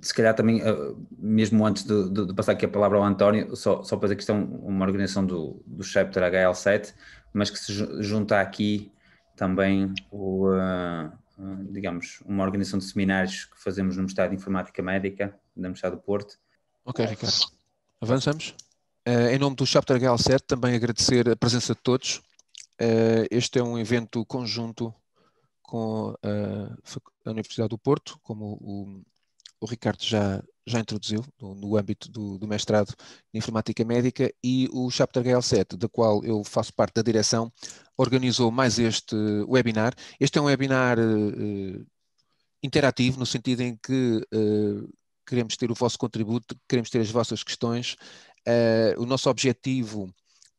se calhar também, eh, mesmo antes de, de, de, passar aqui a palavra ao António, só, só para dizer que isto é uma organização do, do chapter HL7, mas que se junta aqui também, o, eh, eh, digamos, uma organização de seminários que fazemos no Estado de Informática Médica, no Universidade do Porto. Ok, Ricardo. Avançamos. em nome do chapter HL7, também agradecer a presença de todos. este é um evento conjunto com a Universidade do Porto, como o o Ricardo já, já introduziu no, no âmbito do, do, mestrado em Informática Médica e o Chapter GL7, da qual eu faço parte da direção, organizou mais este webinar. Este é um webinar uh, interativo, no sentido em que uh, queremos ter o vosso contributo, queremos ter as vossas questões. Uh, o nosso objetivo,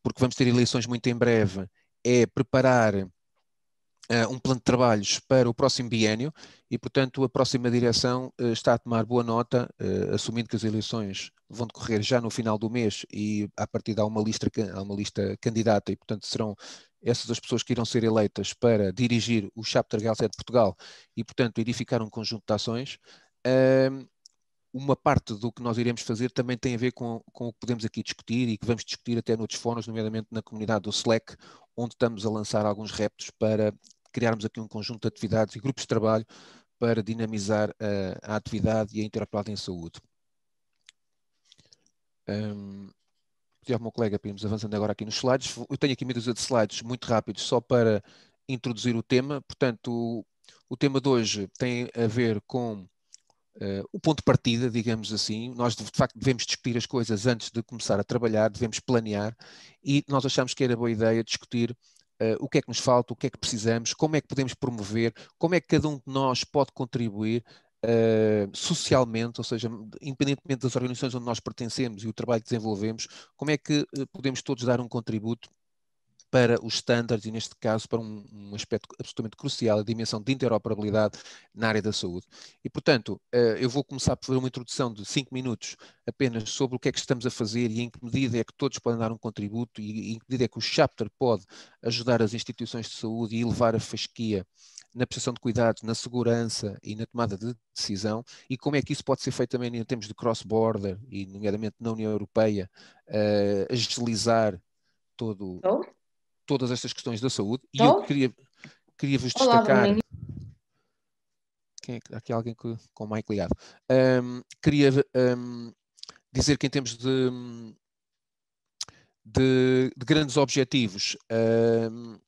porque vamos ter eleições muito em breve, é preparar eh, um plano de trabalhos para o próximo biênio e, portanto, a próxima direção eh, está a tomar boa nota, eh, assumindo que as eleições vão decorrer já no final do mês e, a partir há uma lista, há uma lista candidata e, portanto, serão essas as pessoas que irão ser eleitas para dirigir o Chapter Gazette de Portugal e, portanto, edificar um conjunto de ações. uma parte do que nós iremos fazer também tem a ver com, com o que podemos aqui discutir e que vamos discutir até noutros fóruns, nomeadamente na comunidade do Slack, onde estamos a lançar alguns reptos para criarmos aqui um conjunto de atividades e grupos de trabalho para dinamizar a, a atividade e a interoperabilidade em saúde. Um, pedi ao meu colega para irmos avançando agora aqui nos slides. Eu tenho aqui uma dúzia de slides muito rápidos só para introduzir o tema. Portanto, o, o tema de hoje tem a ver com uh, o ponto de partida, digamos assim. Nós, de facto, devemos discutir as coisas antes de começar a trabalhar, devemos planear e nós achamos que era boa ideia discutir uh, o que é que nos falta, o que é que precisamos, como é que podemos promover, como é que cada um de nós pode contribuir Uh, socialmente, ou seja, independentemente das organizações onde nós pertencemos e o trabalho que desenvolvemos, como é que eh, podemos todos dar um contributo para os standards e, neste caso, para um, um, aspecto absolutamente crucial, a dimensão de interoperabilidade na área da saúde. E, portanto, eh, eu vou começar por fazer uma introdução de cinco minutos apenas sobre o que é que estamos a fazer e em que medida é que todos podem dar um contributo e em que medida é que o chapter pode ajudar as instituições de saúde e elevar a fasquia na prestação de cuidados, na segurança e na tomada de decisão e como é que isso pode ser feito também em termos de cross-border e, nomeadamente, na União Europeia, uh, agilizar todo, então? todas estas questões da saúde Estou? e eu então? queria, queria vos destacar. Bruno. Quem é que, aqui alguém que, com o mic ligado. Um, queria um, dizer que em termos de, de, de grandes objetivos, um,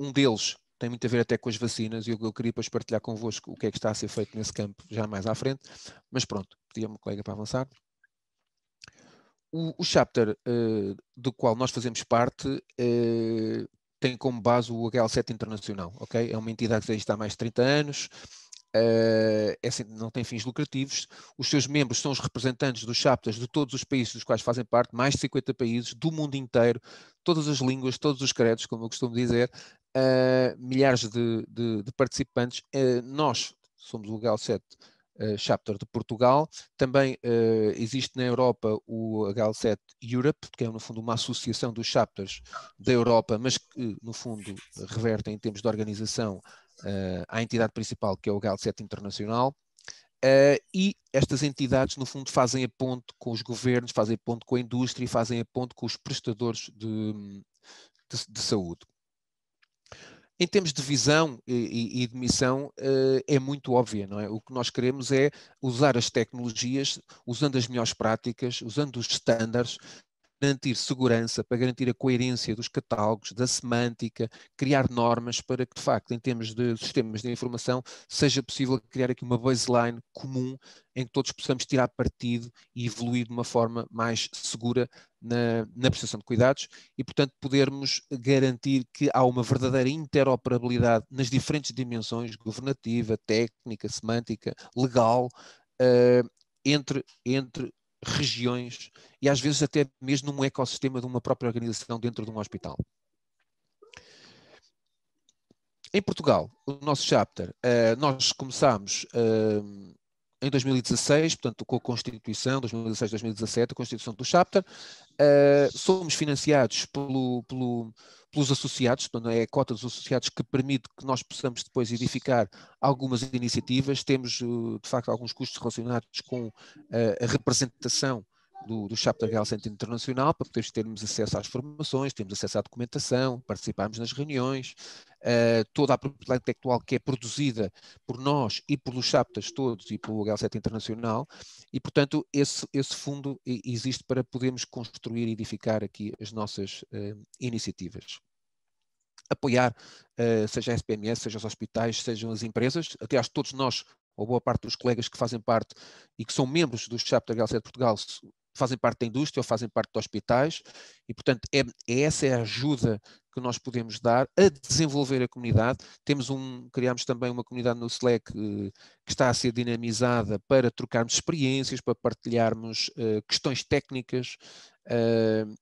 um deles tem muito a ver até com as vacinas e eu, eu queria depois partilhar convosco o que é que está a ser feito nesse campo já mais à frente, mas pronto, pedi ao meu colega para avançar. O, o chapter uh, do qual nós fazemos parte uh, tem como base o HL7 Internacional, ok? É uma entidade que já está há mais de 30 anos, uh, é, assim, não tem fins lucrativos. Os seus membros são os representantes dos chapters de todos os países dos quais fazem parte, mais de 50 países, do mundo inteiro, todas as línguas, todos os credos, como eu costumo dizer, milhares de, de, de participantes. nós somos o HL7 uh, chapter de Portugal. Também uh, existe na Europa o HL7 Europe, que é no fundo uma associação dos chapters da Europa, mas que no fundo reverte em termos de organização uh, à entidade principal, que é o HL7 Internacional. Uh, e estas entidades, no fundo, fazem a ponte com os governos, fazem a ponte com a indústria, e fazem a ponte com os prestadores de, de, de saúde. Em termos de visão e, e de missão, eh, é muito óbvia, não é? O que nós queremos é usar as tecnologias, usando as melhores práticas, usando os estándares, garantir segurança, para garantir a coerência dos catálogos, da semântica, criar normas para que, de facto, em termos de sistemas de informação, seja possível criar aqui uma baseline comum em que todos possamos tirar partido e evoluir de uma forma mais segura na, na prestação de cuidados e, portanto, podermos garantir que há uma verdadeira interoperabilidade nas diferentes dimensões governativa, técnica, semântica, legal. Uh, entre, entre regiões e às vezes até mesmo num ecossistema de uma própria organização dentro de um hospital. Em Portugal, o nosso chapter, eh, nós começámos eh, em 2016, portanto, com a Constituição, 2016-2017, a Constituição do Chapter, uh, somos financiados pelo, pelo, pelos associados, portanto, é a cota dos associados que permite que nós possamos depois edificar algumas iniciativas. Temos, eh, de facto, alguns custos relacionados com eh, a representação do, do Chapter Health Center Internacional para podermos termos acesso às formações, temos acesso à documentação, participarmos nas reuniões, uh, toda a propriedade intelectual que é produzida por nós e pelos chapters todos e pelo HL7 Internacional e, portanto, esse, esse fundo existe para podermos construir e edificar aqui as nossas uh, iniciativas apoiar, uh, seja a SPMS, seja os hospitais, sejam as empresas. Aliás, todos nós, ou boa parte dos colegas que fazem parte e que são membros do Chapter HL7 de Portugal, fazem parte da indústria ou fazem parte de hospitais, e portanto é, é essa é a ajuda que nós podemos dar a desenvolver a comunidade. Temos um, criámos também uma comunidade no Slack eh, que está a ser dinamizada para trocarmos experiências, para partilharmos uh, questões técnicas. Uh,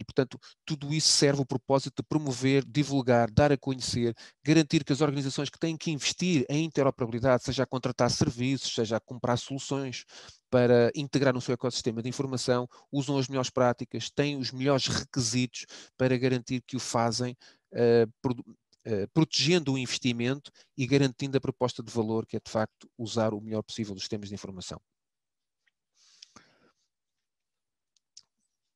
e, portanto, tudo isso serve o propósito de promover, divulgar, dar a conhecer, garantir que as organizações que têm que investir em interoperabilidade, seja a contratar serviços, seja a comprar soluções para integrar no seu ecossistema de informação, usam as melhores práticas, têm os melhores requisitos para garantir que o fazem. Uh, protegendo o investimento e garantindo a proposta de valor, que é de facto usar o melhor possível os sistemas de informação.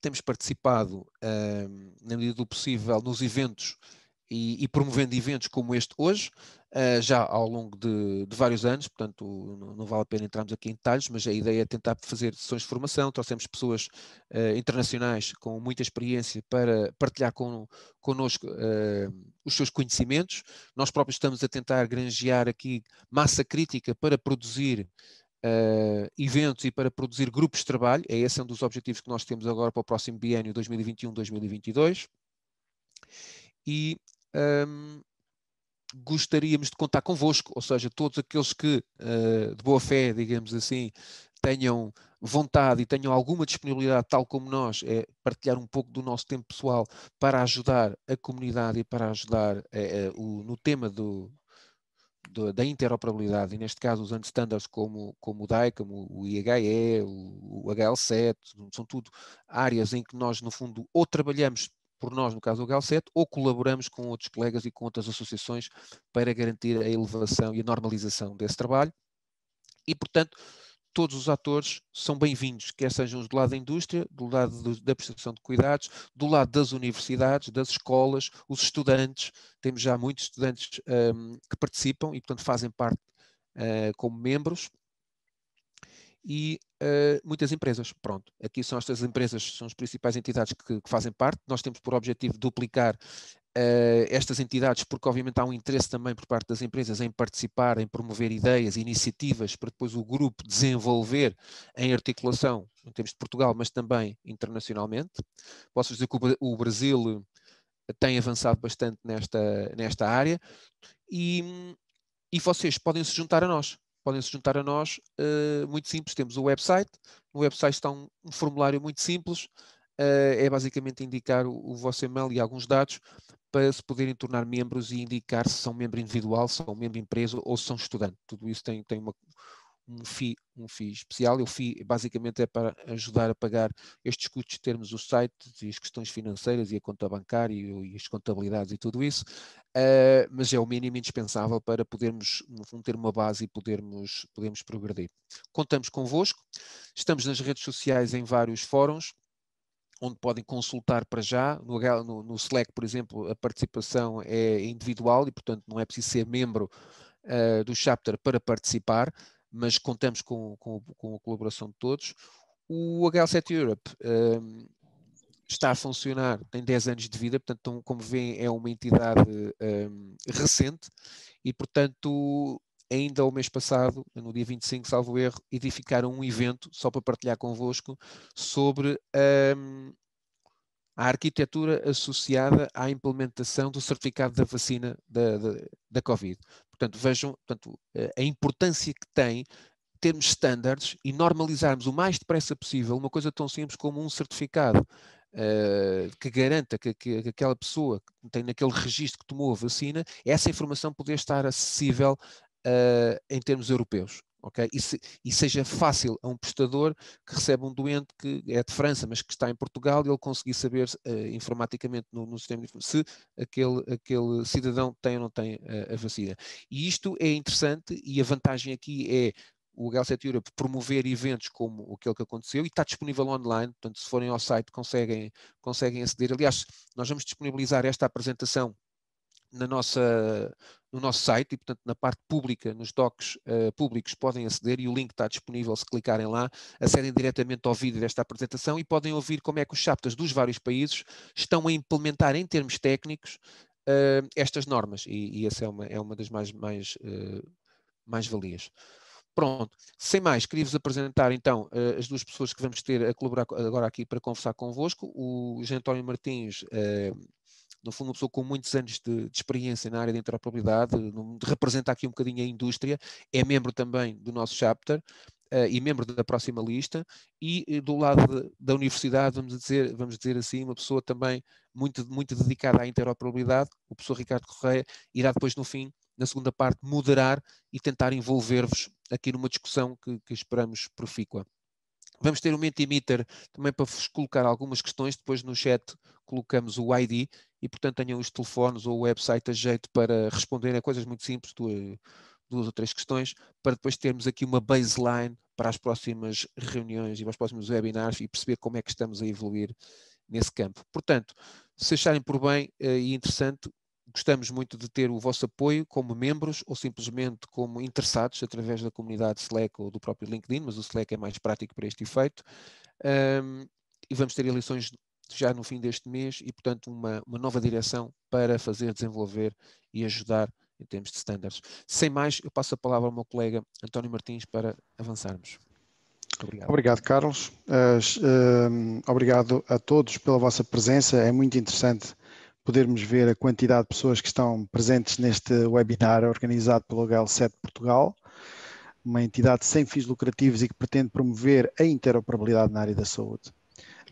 temos participado, uh, na medida do possível, nos eventos e, e promovendo eventos como este hoje, uh, já ao longo de, de vários anos, portanto não, não, vale a pena entrarmos aqui em detalhes, mas a ideia é tentar fazer sessões de formação, trouxemos pessoas uh, internacionais com muita experiência para partilhar com, connosco ah, os seus conhecimentos, nós próprios estamos a tentar granjear aqui massa crítica para produzir uh, eventos e para produzir grupos de trabalho. É esse é um dos objetivos que nós temos agora para o próximo biênio 2021-2022. E um, ehm, gostaríamos de contar convosco, ou seja, todos aqueles que, uh, de boa fé, digamos assim, tenham vontade e tenham alguma disponibilidade, tal como nós, é partilhar um pouco do nosso tempo pessoal para ajudar a comunidade e para ajudar é, é, o, no tema do, da interoperabilidade, e neste caso usando standards como, como o DAI, como o IHE, o, o HL7, são tudo áreas em que nós, no fundo, ou trabalhamos por nós, no caso do hl 7 ou colaboramos com outros colegas e com outras associações para garantir a elevação e a normalização desse trabalho. E, portanto, todos os atores são bem-vindos, quer sejam os do lado da indústria, do lado do, da prestação de cuidados, do lado das universidades, das escolas, os estudantes. Temos já muitos estudantes um, que participam e, portanto, fazem parte uh, como membros. E uh, muitas empresas, pronto. Aqui são estas empresas, são as principais entidades que, que fazem parte. Nós temos por objetivo duplicar uh, estas entidades, porque obviamente há um interesse também por parte das empresas em participar, em promover ideias, iniciativas para depois o grupo desenvolver em articulação, em termos de Portugal, mas também internacionalmente. Posso dizer que o Brasil eh, tem avançado bastante nesta, nesta área e, e vocês podem se juntar a nós. Podem se juntar a nós, uh, muito simples. Temos o website, no website está um, um formulário muito simples, uh, é basicamente indicar o, o, vosso e-mail e alguns dados para se poderem tornar membros e indicar se são membro individual, se são membro empresa ou se são estudante. Tudo isso tem, tem uma, um FII um especial. O FII basicamente é para ajudar a pagar estes custos de termos o site e as questões financeiras e a conta bancária e, e as contabilidades e tudo isso, uh, mas é o mínimo indispensável para podermos fundo, ter uma base e podermos, podermos progredir. Contamos convosco, estamos nas redes sociais em vários fóruns, onde podem consultar para já. No, no, Slack, por exemplo, a participação é individual e, portanto, não é preciso ser membro uh, do chapter para participar, mas contamos com, com, com a colaboração de todos. O HL7 Europe ehm, está a funcionar, tem 10 anos de vida, portanto, como veem, é uma entidade um, ehm, recente e, portanto, ainda o mês passado, no dia 25, salvo erro, edificaram um evento, só para partilhar convosco, sobre um, a arquitetura associada à implementação do certificado da vacina da, da, da Covid. Portanto, vejam portanto, eh, a importância que tem termos standards e normalizarmos o mais depressa possível uma coisa tão simples como um certificado. Uh, que garanta que, que, que, aquela pessoa que tem naquele registro que tomou a vacina, essa informação poder estar acessível uh, em termos europeus. Okay? E, se, e, seja fácil a um prestador que recebe um doente que é de França, mas que está em Portugal, ele conseguir saber uh, informaticamente no, no sistema de se aquele, aquele cidadão tem ou não tem uh, a vacina. E isto é interessante e a vantagem aqui é o HL7 Europe promover eventos como aquele que aconteceu e está disponível online, portanto, se forem ao site conseguem, conseguem aceder. Aliás, nós vamos disponibilizar esta apresentação na nossa, no nosso site e, portanto, na parte pública, nos docs uh, públicos, podem aceder e o link está disponível. Se clicarem lá, acedem diretamente ao vídeo desta apresentação e podem ouvir como é que os chapters dos vários países estão a implementar, em termos técnicos, uh, estas normas. E, e, essa é uma, é uma das mais, mais, uh, mais valias. Pronto, sem mais, queria-vos apresentar então as duas pessoas que vamos ter a colaborar agora aqui para conversar convosco, o José António Martins no fundo, uma pessoa com muitos anos de, de experiência na área da interoperabilidade, representa aqui um bocadinho a indústria, é membro também do nosso chapter, Uh, e membro da próxima lista, e, eh, do lado de, da universidade, vamos dizer, vamos dizer assim, uma pessoa também muito, muito dedicada à interoperabilidade, o professor Ricardo Correia irá depois no fim, na segunda parte, moderar e tentar envolver-vos aqui numa discussão que, que esperamos profícua. Vamos ter um Mentimeter também para vos colocar algumas questões, depois no chat colocamos o ID e, portanto, tenham os telefones ou o website a jeito para responderem a coisas muito simples, duas, duas ou três questões, para depois termos aqui uma baseline para as próximas reuniões e para os próximos webinars e perceber como é que estamos a evoluir nesse campo. Portanto, se acharem por bem eh, e interessante, gostamos muito de ter o vosso apoio como membros ou simplesmente como interessados através da comunidade Slack ou do próprio LinkedIn, mas o Slack é mais prático para este efeito. Um, e vamos ter eleições já no fim deste mês, e portanto uma, uma nova direção para fazer desenvolver e ajudar em termos de standards. Sem mais, eu passo a palavra ao meu colega António Martins para avançarmos. Obrigado. obrigado. Carlos. Ehm, obrigado a todos pela vossa presença. É muito interessante podermos ver a quantidade de pessoas que estão presentes neste webinar organizado pelo HL7 Portugal, uma entidade sem fins lucrativos e que pretende promover a interoperabilidade na área da saúde.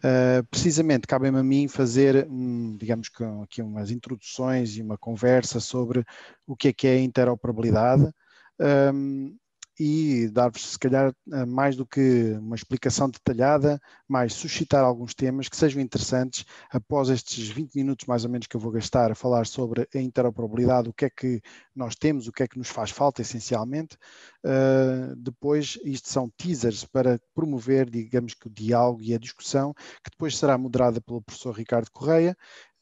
Eh, precisamente, cabe-me a mim fazer, digamos que aqui umas introduções e uma conversa sobre o que é que é interoperabilidade. Um, ehm, e dar-vos, se calhar, eh, mais do que uma explicação detalhada, mais suscitar alguns temas que sejam interessantes após estes 20 minutos, mais ou menos, que eu vou gastar a falar sobre a interoperabilidade, o que é que nós temos, o que é que nos faz falta, essencialmente. Uh, depois, isto são teasers para promover, digamos que, o diálogo e a discussão, que depois será moderada pelo professor Ricardo Correia.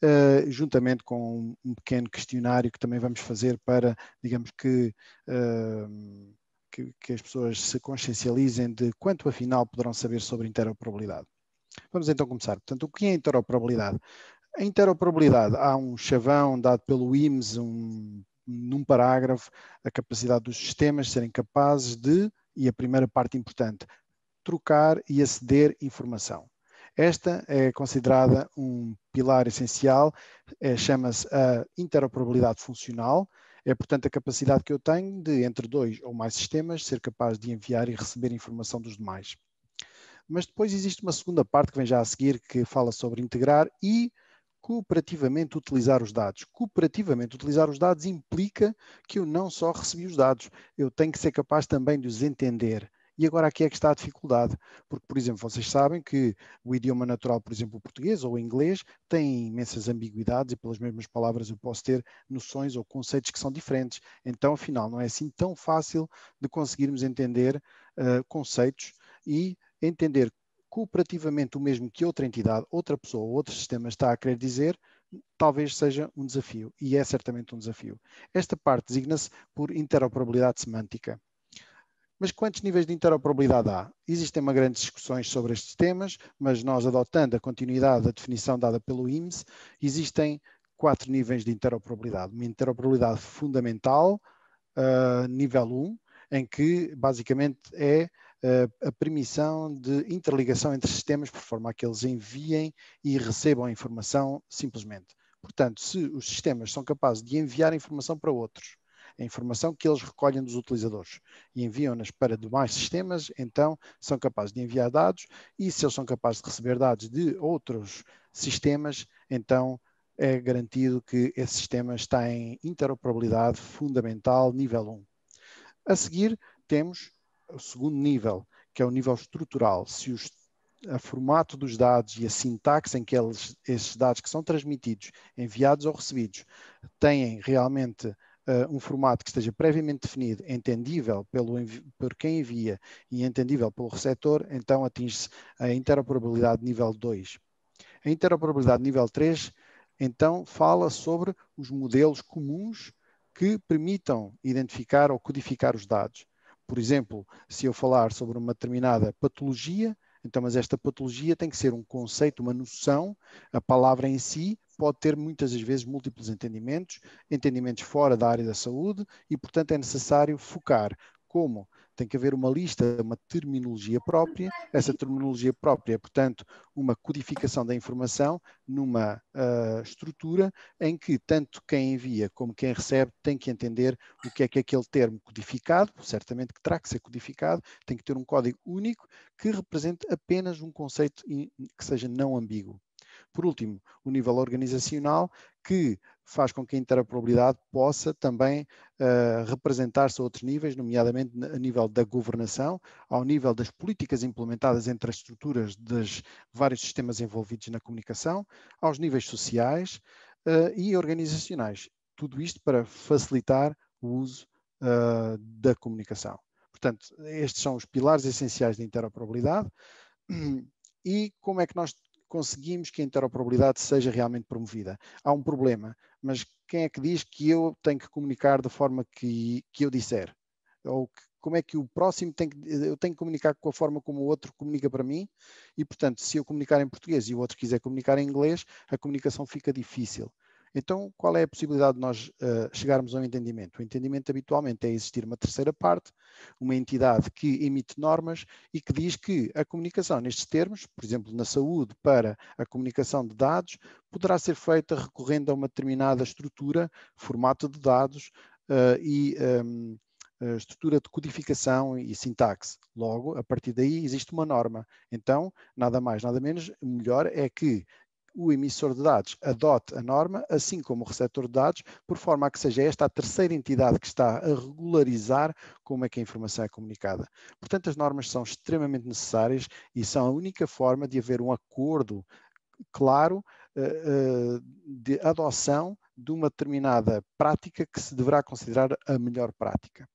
Uh, juntamente com um pequeno questionário que também vamos fazer para, digamos que, uh, que, que as pessoas se consciencializem de quanto afinal poderão saber sobre interoperabilidade. Vamos então começar. Portanto, o que é interoperabilidade? A interoperabilidade, há um chavão dado pelo IMSS, um, num parágrafo, a capacidade dos sistemas serem capazes de, e a primeira parte importante, trocar e aceder informação. Esta é considerada um pilar essencial, é, chama-se a interoperabilidade funcional, é, portanto, a capacidade que eu tenho de, entre dois ou mais sistemas, ser capaz de enviar e receber informação dos demais. Mas depois existe uma segunda parte que vem já a seguir, que fala sobre integrar e cooperativamente utilizar os dados. Cooperativamente utilizar os dados implica que eu não só recebi os dados, eu tenho que ser capaz também de os entender e agora aqui é que está a dificuldade, porque, por exemplo, vocês sabem que o idioma natural, por exemplo, o português ou o inglês, tem imensas ambiguidades e pelas mesmas palavras eu posso ter noções ou conceitos que são diferentes. Então, afinal, não é assim tão fácil de conseguirmos entender uh, conceitos e entender cooperativamente o mesmo que outra entidade, outra pessoa, ou outro sistema está a querer dizer, talvez seja um desafio, e é certamente um desafio. Esta parte designa-se por interoperabilidade semântica. Mas quantos níveis de interoperabilidade há? Existem uma grande discussões sobre estes temas, mas nós adotando a continuidade da definição dada pelo IMSS, existem quatro níveis de interoperabilidade. Uma interoperabilidade fundamental, uh, nível 1, em que basicamente é uh, a permissão de interligação entre sistemas, por forma a que eles enviem e recebam a informação simplesmente. Portanto, se os sistemas são capazes de enviar informação para outros a informação que eles recolhem dos utilizadores e enviam-nas para demais sistemas, então são capazes de enviar dados e se eles são capazes de receber dados de outros sistemas, então é garantido que esse sistema está em interoperabilidade fundamental nível 1. A seguir temos o segundo nível, que é o nível estrutural. Se o a formato dos dados e a sintaxe em que eles, esses dados que são transmitidos, enviados ou recebidos, têm realmente uh, um formato que esteja previamente definido, entendível pelo, por quem envia e entendível pelo receptor, então atinge-se a interoperabilidade nível 2. A interoperabilidade nível 3, então, fala sobre os modelos comuns que permitam identificar ou codificar os dados. Por exemplo, se eu falar sobre uma determinada patologia, então, mas esta patologia tem que ser um conceito, uma noção, a palavra em si pode ter muitas das vezes múltiplos entendimentos, entendimentos fora da área da saúde e, portanto, é necessário focar. Como? Tem que haver uma lista, uma terminologia própria. Essa terminologia própria é, portanto, uma codificação da informação numa uh, estrutura em que tanto quem envia como quem recebe tem que entender o que é que é aquele termo codificado, certamente que terá que ser codificado, tem que ter um código único que represente apenas um conceito que seja não ambíguo. Por último, o nível organizacional, que faz com que a interoperabilidade possa também uh, representar-se a outros níveis, nomeadamente a nível da governação, ao nível das políticas implementadas entre as estruturas dos vários sistemas envolvidos na comunicação, aos níveis sociais uh, e organizacionais. Tudo isto para facilitar o uso uh, da comunicação. Portanto, estes são os pilares essenciais da interoperabilidade. E como é que nós conseguimos que a interoperabilidade seja realmente promovida. Há um problema, mas quem é que diz que eu tenho que comunicar da forma que, que eu disser? Ou que, como é que o próximo tem que, eu tenho que comunicar com a forma como o outro comunica para mim? E, portanto, se eu comunicar em português e o outro quiser comunicar em inglês, a comunicação fica difícil. Então, qual é a possibilidade de nós uh, chegarmos a um entendimento? O entendimento habitualmente é existir uma terceira parte, uma entidade que emite normas e que diz que a comunicação nestes termos, por exemplo, na saúde, para a comunicação de dados, poderá ser feita recorrendo a uma determinada estrutura, formato de dados uh, e. Um, ehm, estrutura de codificação e sintaxe. Logo, a partir daí existe uma norma. Então, nada mais, nada menos, melhor é que o emissor de dados adote a norma, assim como o receptor de dados, por forma a que seja esta a terceira entidade que está a regularizar como é que a informação é comunicada. Portanto, as normas são extremamente necessárias e são a única forma de haver um acordo claro eh, eh, de adoção de uma determinada prática que se deverá considerar a melhor prática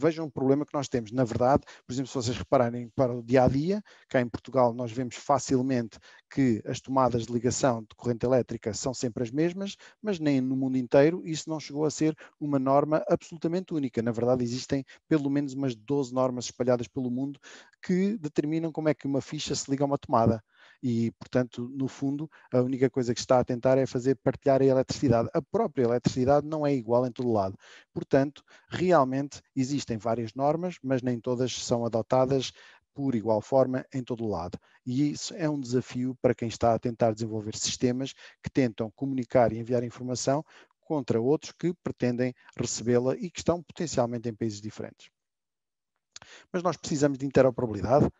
vejam o problema que nós temos. Na verdade, por exemplo, se vocês repararem para o dia a dia, cá em Portugal nós vemos facilmente que as tomadas de ligação de corrente elétrica são sempre as mesmas, mas nem no mundo inteiro isso não chegou a ser uma norma absolutamente única. Na verdade, existem pelo menos umas 12 normas espalhadas pelo mundo que determinam como é que uma ficha se liga a uma tomada e, portanto, no fundo, a única coisa que está a tentar é fazer partilhar a eletricidade. A própria eletricidade não é igual em todo lado. Portanto, realmente existem várias normas, mas nem todas são adotadas por igual forma em todo lado. E isso é um desafio para quem está a tentar desenvolver sistemas que tentam comunicar e enviar informação contra outros que pretendem recebê-la e que estão potencialmente em países diferentes. Mas nós precisamos de interoperabilidade,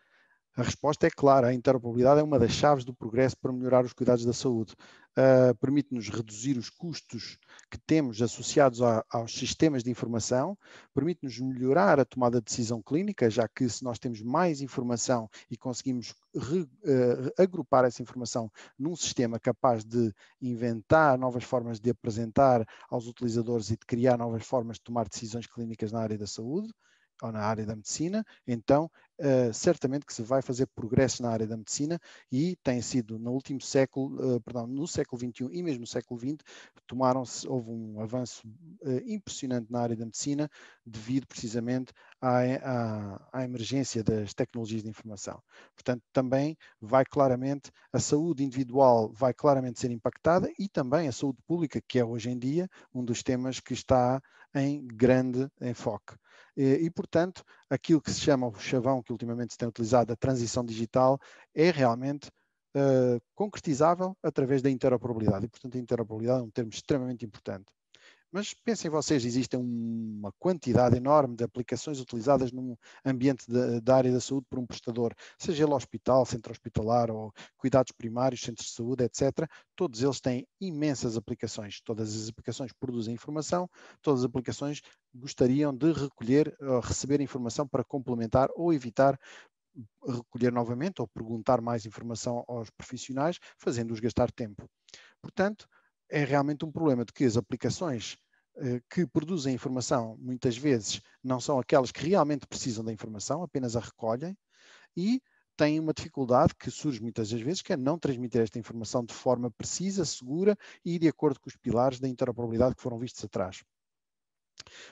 a resposta é clara: a interoperabilidade é uma das chaves do progresso para melhorar os cuidados da saúde. Uh, permite-nos reduzir os custos que temos associados a, aos sistemas de informação, permite-nos melhorar a tomada de decisão clínica, já que se nós temos mais informação e conseguimos re, uh, agrupar essa informação num sistema capaz de inventar novas formas de apresentar aos utilizadores e de criar novas formas de tomar decisões clínicas na área da saúde ou na área da medicina, então uh, certamente que se vai fazer progresso na área da medicina e tem sido no último século, uh, perdão, no século XXI e mesmo no século XX, tomaram-se, houve um avanço uh, impressionante na área da medicina devido precisamente à, à, à, emergência das tecnologias de informação. Portanto, também vai claramente, a saúde individual vai claramente ser impactada e também a saúde pública, que é hoje em dia um dos temas que está em grande enfoque. Eh, e, portanto, aquilo que se chama o chavão, que ultimamente se tem utilizado, a transição digital, é realmente uh, concretizável através da interoperabilidade. E, portanto, a interoperabilidade é um termo extremamente importante. Mas pensem vocês, existe uma quantidade enorme de aplicações utilizadas num ambiente da área da saúde por um prestador, seja ele hospital, centro hospitalar ou cuidados primários, centro de saúde, etc. Todos eles têm imensas aplicações. Todas as aplicações produzem informação, todas as aplicações gostariam de recolher, receber informação para complementar ou evitar recolher novamente ou perguntar mais informação aos profissionais, fazendo-os gastar tempo. Portanto, é realmente um problema de que as aplicações eh, que produzem informação, muitas vezes, não são aquelas que realmente precisam da informação, apenas a recolhem, e têm uma dificuldade que surge muitas das vezes, que é não transmitir esta informação de forma precisa, segura e de acordo com os pilares da interoperabilidade que foram vistos atrás.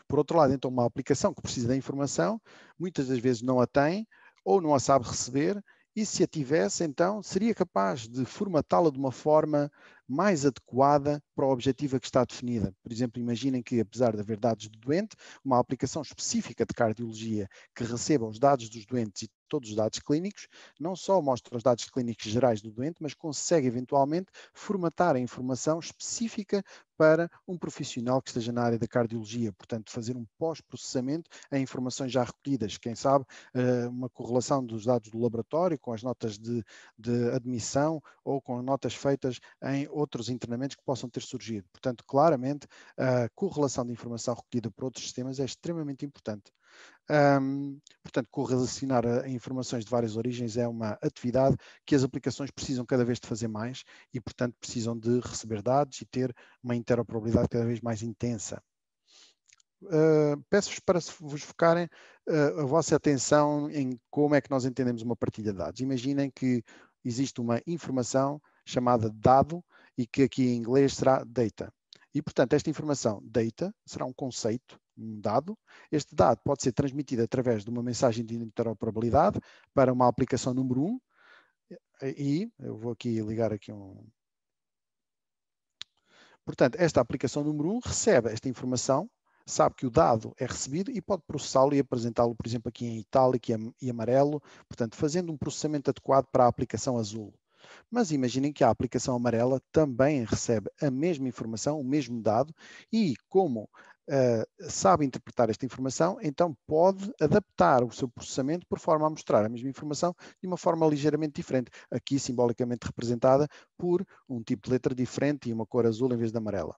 Por outro lado, então, uma aplicação que precisa da informação, muitas das vezes não a tem ou não a sabe receber, e se a tivesse, então, seria capaz de formatá-la de uma forma mais adequada para o objetivo a que está definida. Por exemplo, imaginem que, apesar de haver dados do doente, uma aplicação específica de cardiologia que receba os dados dos doentes e todos os dados clínicos, não só mostra os dados clínicos gerais do doente, mas consegue eventualmente formatar a informação específica para um profissional que esteja na área da cardiologia, portanto, fazer um pós-processamento em informações já recolhidas, quem sabe eh, uma correlação dos dados do laboratório com as notas de, de admissão ou com notas feitas em outros internamentos que possam ter surgido. Portanto, claramente, a correlação de informação recolhida por outros sistemas é extremamente importante. Um, portanto, correlacionar informações de várias origens é uma atividade que as aplicações precisam cada vez de fazer mais e, portanto, precisam de receber dados e ter uma interoperabilidade cada vez mais intensa. Uh, peço-vos para vos focarem uh, a vossa atenção em como é que nós entendemos uma partilha de dados. Imaginem que existe uma informação chamada dado e que aqui em inglês será data. E, portanto, esta informação, data, será um conceito, um dado. Este dado pode ser transmitido através de uma mensagem de interoperabilidade para uma aplicação número 1. E, eu vou aqui ligar aqui um... Portanto, esta aplicação número 1 recebe esta informação, sabe que o dado é recebido e pode processá-lo e apresentá-lo, por exemplo, aqui em itálico e amarelo, portanto, fazendo um processamento adequado para a aplicação azul. Mas imaginem que a aplicação amarela também recebe a mesma informação, o mesmo dado, e como uh, sabe interpretar esta informação, então pode adaptar o seu processamento por forma a mostrar a mesma informação de uma forma ligeiramente diferente, aqui simbolicamente representada por um tipo de letra diferente e uma cor azul em vez de amarela.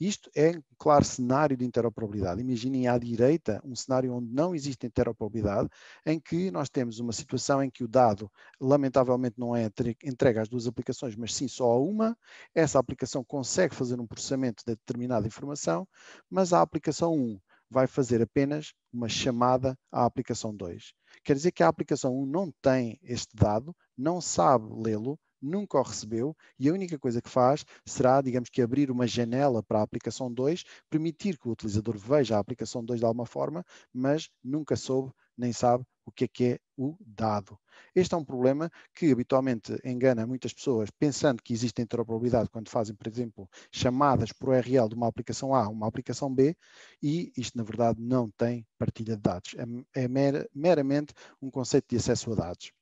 Isto é um claro cenário de interoperabilidade. Imaginem à direita um cenário onde não existe interoperabilidade, em que nós temos uma situação em que o dado, lamentavelmente, não é entregue às duas aplicações, mas sim só a uma. Essa aplicação consegue fazer um processamento de determinada informação, mas a aplicação 1 vai fazer apenas uma chamada à aplicação 2. Quer dizer que a aplicação 1 não tem este dado, não sabe lê-lo, nunca o recebeu e a única coisa que faz será, digamos que, abrir uma janela para a aplicação 2, permitir que o utilizador veja a aplicação 2 de alguma forma, mas nunca soube nem sabe o que é que é o dado. Este é um problema que habitualmente engana muitas pessoas pensando que existe interoperabilidade quando fazem, por exemplo, chamadas por URL de uma aplicação A a uma aplicação B e isto, na verdade, não tem partilha de dados. É, é meramente um conceito de acesso a dados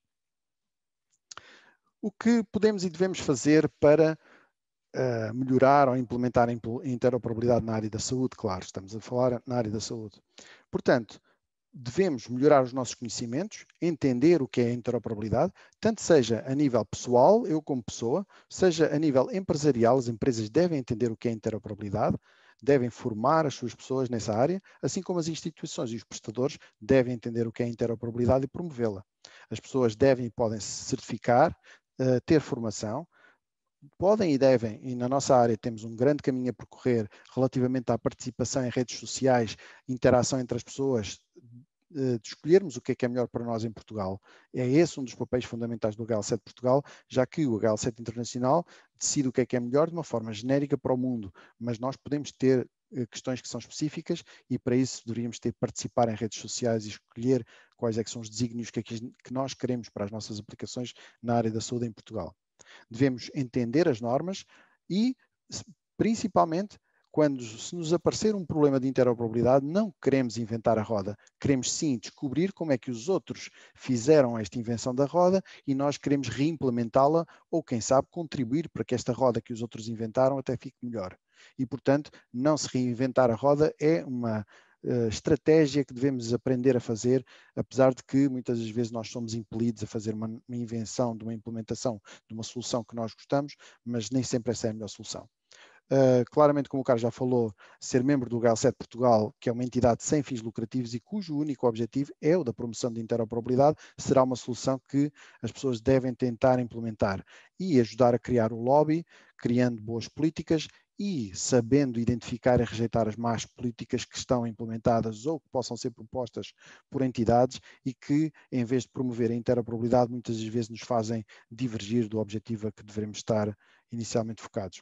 o que podemos e devemos fazer para uh, melhorar ou implementar a interoperabilidade na área da saúde, claro, estamos a falar na área da saúde. Portanto, devemos melhorar os nossos conhecimentos, entender o que é a interoperabilidade, tanto seja a nível pessoal, eu como pessoa, seja a nível empresarial, as empresas devem entender o que é interoperabilidade, devem formar as suas pessoas nessa área, assim como as instituições e os prestadores devem entender o que é interoperabilidade e promovê-la. As pessoas devem e podem se certificar, eh, ter formação, podem e devem, e na nossa área temos um grande caminho a percorrer relativamente à participação em redes sociais, interação entre as pessoas eh, de escolhermos o que é que é melhor para nós em Portugal. É esse um dos papéis fundamentais do HL7 Portugal, já que o HL7 Internacional decide o que é que é melhor de uma forma genérica para o mundo, mas nós podemos ter eh, questões que são específicas e para isso deveríamos ter participar em redes sociais e escolher quais é que são os desígnios que, é que nós queremos para as nossas aplicações na área da saúde em Portugal. Devemos entender as normas e principalmente quando se nos aparecer um problema de interoperabilidade, não queremos inventar a roda. Queremos sim descobrir como é que os outros fizeram esta invenção da roda e nós queremos reimplementá-la ou, quem sabe, contribuir para que esta roda que os outros inventaram até fique melhor. E, portanto, não se reinventar a roda é uma uh, estratégia que devemos aprender a fazer, apesar de que muitas das vezes nós somos impelidos a fazer uma, uma invenção, de uma implementação, de uma solução que nós gostamos, mas nem sempre essa é a melhor solução. Uh, claramente, como o Carlos já falou, ser membro do GAL7 Portugal, que é uma entidade sem fins lucrativos e cujo único objetivo é o da promoção de interoperabilidade, será uma solução que as pessoas devem tentar implementar e ajudar a criar o lobby, criando boas políticas e sabendo identificar e rejeitar as más políticas que estão implementadas ou que possam ser propostas por entidades e que, em vez de promover a interoperabilidade, muitas vezes nos fazem divergir do objetivo a que devemos estar inicialmente focados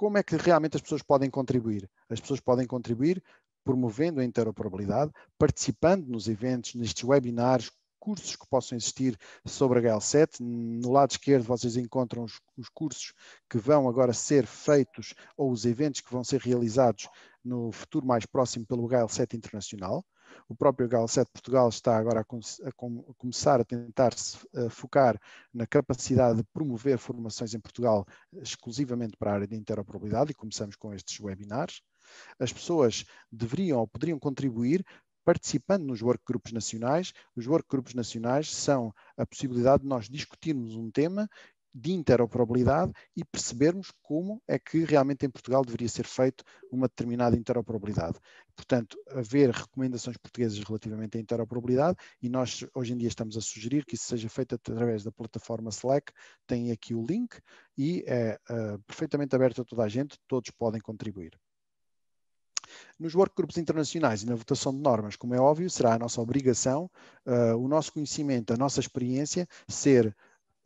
como é que realmente as pessoas podem contribuir? As pessoas podem contribuir promovendo a interoperabilidade, participando nos eventos, nestes webinars, cursos que possam existir sobre a GL7. No lado esquerdo vocês encontram os, os, cursos que vão agora ser feitos ou os eventos que vão ser realizados no futuro mais próximo pelo GL7 Internacional. O próprio Galset 7 Portugal está agora a, com, a, com, a começar a tentar se a eh, focar na capacidade de promover formações em Portugal exclusivamente para a área de interoperabilidade e começamos com estes webinars. As pessoas deveriam ou poderiam contribuir participando nos workgroups nacionais. Os workgroups nacionais são a possibilidade de nós discutirmos um tema de interoperabilidade e percebermos como é que realmente em Portugal deveria ser feito uma determinada interoperabilidade. Portanto, haver recomendações portuguesas relativamente à interoperabilidade e nós hoje em dia estamos a sugerir que isso seja feito através da plataforma Slack, tem aqui o link e é uh, perfeitamente aberto a toda a gente, todos podem contribuir. Nos workgroups internacionais e na votação de normas, como é óbvio, será a nossa obrigação, uh, o nosso conhecimento, a nossa experiência ser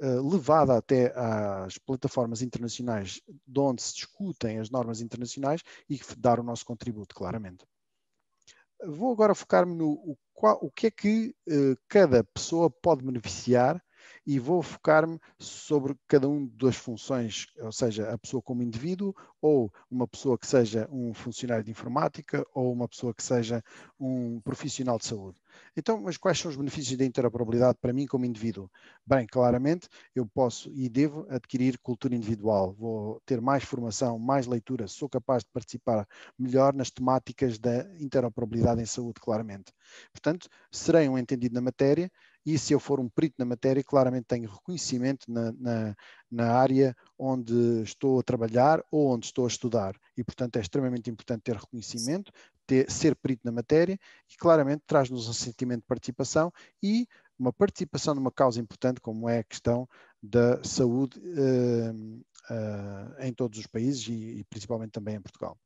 eh, levada até às plataformas internacionais de onde se discutem as normas internacionais e dar o nosso contributo, claramente. Vou agora focar-me no o, qual, o, que é que uh, cada pessoa pode beneficiar e vou focar-me sobre cada uma das funções, ou seja, a pessoa como indivíduo, ou uma pessoa que seja um funcionário de informática, ou uma pessoa que seja um profissional de saúde. Então, mas quais são os benefícios da interoperabilidade para mim como indivíduo? Bem, claramente, eu posso e devo adquirir cultura individual, vou ter mais formação, mais leitura, sou capaz de participar melhor nas temáticas da interoperabilidade em saúde, claramente. Portanto, serei um entendido na matéria e se eu for um perito na matéria, claramente tenho reconhecimento na, na, na área onde estou a trabalhar ou onde estou a estudar. E, portanto, é extremamente importante ter reconhecimento, ter, ser perito na matéria e claramente traz-nos um sentimento de participação e uma participação numa causa importante como é a questão da saúde uh, uh, em todos os países e, e principalmente também em Portugal.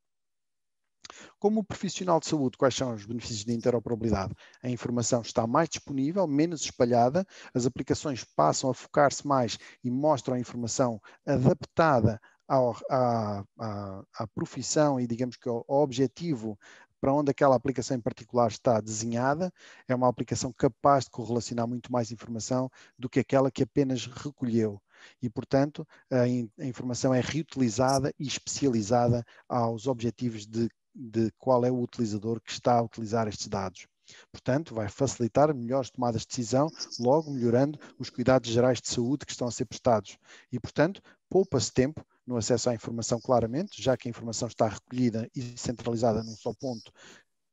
Como profissional de saúde, quais são os benefícios da interoperabilidade? A informação está mais disponível, menos espalhada, as aplicações passam a focar-se mais e mostram a informação adaptada ao, à, à, à profissão e, digamos que, ao objetivo para onde aquela aplicação em particular está desenhada, é uma aplicação capaz de correlacionar muito mais informação do que aquela que apenas recolheu. E, portanto, a, in a informação é reutilizada e especializada aos objetivos de de qual é o utilizador que está a utilizar estes dados. Portanto, vai facilitar melhores tomadas de decisão, logo melhorando os cuidados gerais de saúde que estão a ser prestados. E, portanto, poupa-se tempo no acesso à informação claramente, já que a informação está recolhida e centralizada num só ponto,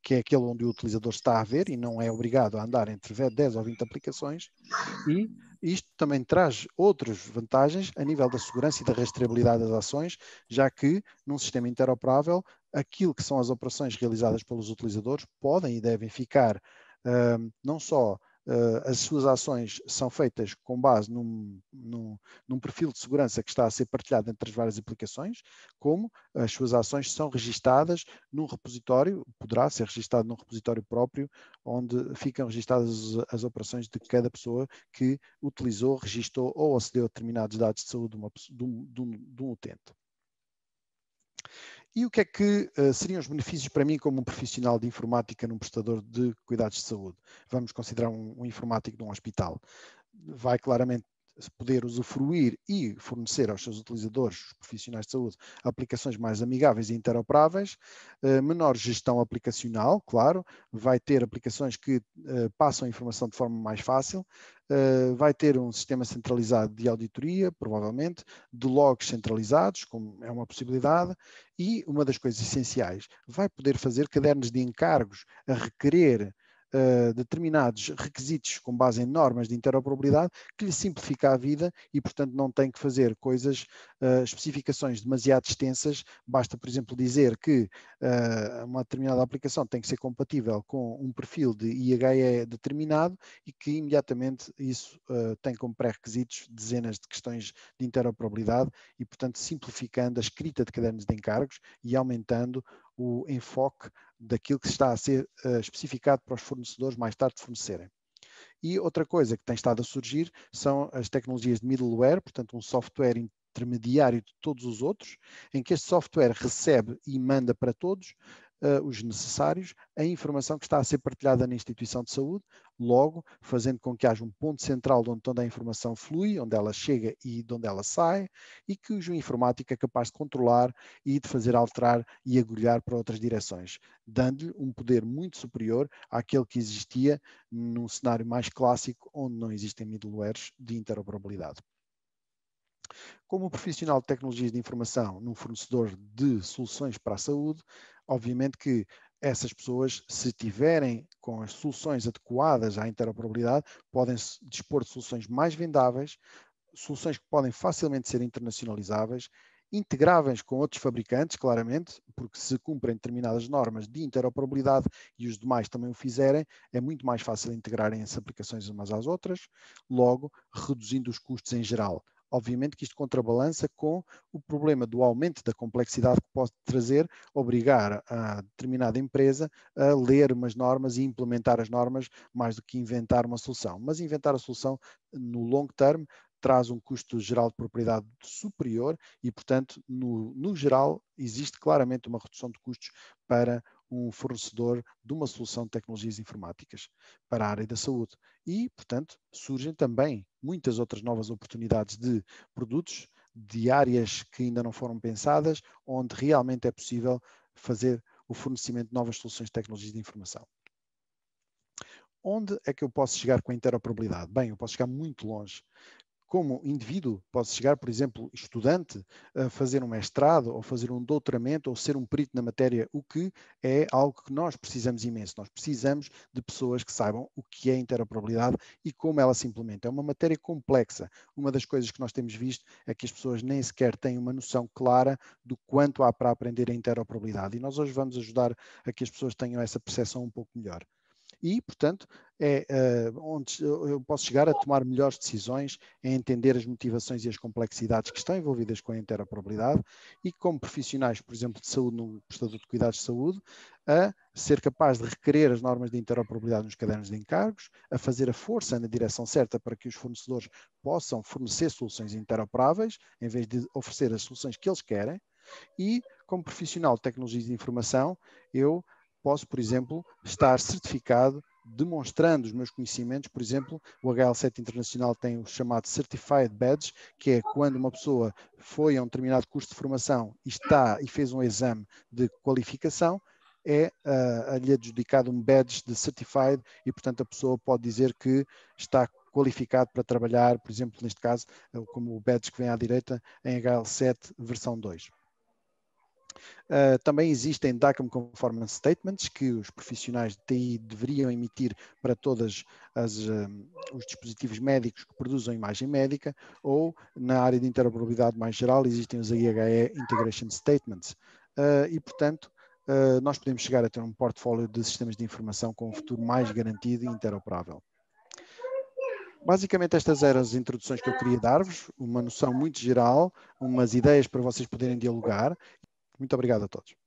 que é aquele onde o utilizador está a ver e não é obrigado a andar entre 10 ou 20 aplicações. E isto também traz outras vantagens a nível da segurança e da rastreabilidade das ações, já que num sistema interoperável aquilo que são as operações realizadas pelos utilizadores podem e devem ficar uh, não só Uh, as suas ações são feitas com base num, num, num, perfil de segurança que está a ser partilhado entre as várias aplicações, como as suas ações são registadas num repositório, poderá ser registado num repositório próprio, onde ficam registadas as, as operações de cada pessoa que utilizou, registou ou acedeu a determinados dados de saúde de, uma, de, um, de, um, de um utente. E o que é que uh, seriam os benefícios para mim como um profissional de informática num prestador de cuidados de saúde? Vamos considerar um, um informático de um hospital. Vai claramente poder usufruir e fornecer aos seus utilizadores, os profissionais de saúde, aplicações mais amigáveis e interoperáveis, uh, menor gestão aplicacional, claro, vai ter aplicações que uh, passam a informação de forma mais fácil, eh, vai ter um sistema centralizado de auditoria, provavelmente, de logs centralizados, como é uma possibilidade, e uma das coisas essenciais, vai poder fazer cadernos de encargos a requerer uh, determinados requisitos com base em normas de interoperabilidade que lhe simplifica a vida e, portanto, não tem que fazer coisas, uh, especificações demasiado extensas. Basta, por exemplo, dizer que uh, uma determinada aplicação tem que ser compatível com um perfil de IHE determinado e que imediatamente isso tem como pré-requisitos dezenas de questões de interoperabilidade e, portanto, simplificando a escrita de cadernos de encargos e aumentando o enfoque daquilo que está a ser uh, especificado para os fornecedores mais tarde fornecerem. E outra coisa que tem estado a surgir são as tecnologias de middleware, portanto, um software intermediário de todos os outros, em que este software recebe e manda para todos uh, os necessários, a informação que está a ser partilhada na instituição de saúde, logo fazendo com que haja um ponto central onde toda a informação flui, onde ela chega e de onde ela sai, e que o informático é capaz de controlar e de fazer alterar e agulhar para outras direções, dando-lhe um poder muito superior àquele que existia num cenário mais clássico, onde não existem middlewares de interoperabilidade. Como profissional de tecnologias de informação num fornecedor de soluções para a saúde, Obviamente que essas pessoas, se tiverem com as soluções adequadas à interoperabilidade, podem dispor de soluções mais vendáveis, soluções que podem facilmente ser internacionalizáveis, integráveis com outros fabricantes, claramente, porque se cumprem determinadas normas de interoperabilidade e os demais também o fizerem, é muito mais fácil integrarem as aplicações umas às outras, logo reduzindo os custos em geral. Obviamente que isto contrabalança com o problema do aumento da complexidade que pode trazer, obrigar a determinada empresa a ler umas normas e implementar as normas mais do que inventar uma solução. Mas inventar a solução no longo termo traz um custo geral de propriedade superior e, portanto, no, no geral, existe claramente uma redução de custos para um fornecedor de uma solução de tecnologias informáticas para a área da saúde. E, portanto, surgem também muitas outras novas oportunidades de produtos de áreas que ainda não foram pensadas, onde realmente é possível fazer o fornecimento de novas soluções de tecnologias de informação. Onde é que eu posso chegar com a interoperabilidade? Bem, eu posso chegar muito longe como indivíduo, pode chegar, por exemplo, estudante, a fazer um mestrado ou fazer um doutoramento ou ser um perito na matéria, o que é algo que nós precisamos imenso. Nós precisamos de pessoas que saibam o que é interoperabilidade e como ela se implementa. É uma matéria complexa. Uma das coisas que nós temos visto é que as pessoas nem sequer têm uma noção clara do quanto há para aprender a interoperabilidade. E nós hoje vamos ajudar a que as pessoas tenham essa percepção um pouco melhor e, portanto, é uh, onde eu posso chegar a tomar melhores decisões, a entender as motivações e as complexidades que estão envolvidas com a interoperabilidade e, como profissionais, por exemplo, de saúde, no prestador de cuidados de saúde, a ser capaz de requerer as normas de interoperabilidade nos cadernos de encargos, a fazer a força na direção certa para que os fornecedores possam fornecer soluções interoperáveis, em vez de oferecer as soluções que eles querem, e como profissional de tecnologias de informação, eu posso, por exemplo, estar certificado demonstrando os meus conhecimentos, por exemplo, o HL7 Internacional tem o chamado Certified Badge, que é quando uma pessoa foi a um determinado curso de formação e está e fez um exame de qualificação, é uh, lhe é adjudicado um badge de Certified e, portanto, a pessoa pode dizer que está qualificado para trabalhar, por exemplo, neste caso, ah, como o badge que vem à direita, em HL7 versão 2. Uh, também existem DACM Conformance Statements que os profissionais de TI deveriam emitir para todos um, ah, os dispositivos médicos que produzam imagem médica ou na área de interoperabilidade mais geral existem os IHE Integration Statements uh, e portanto uh, nós podemos chegar a ter um portfólio de sistemas de informação com um futuro mais garantido e interoperável. Basicamente, estas eram as introduções que eu queria dar-vos, uma noção muito geral, umas ideias para vocês poderem dialogar muito obrigado a todos.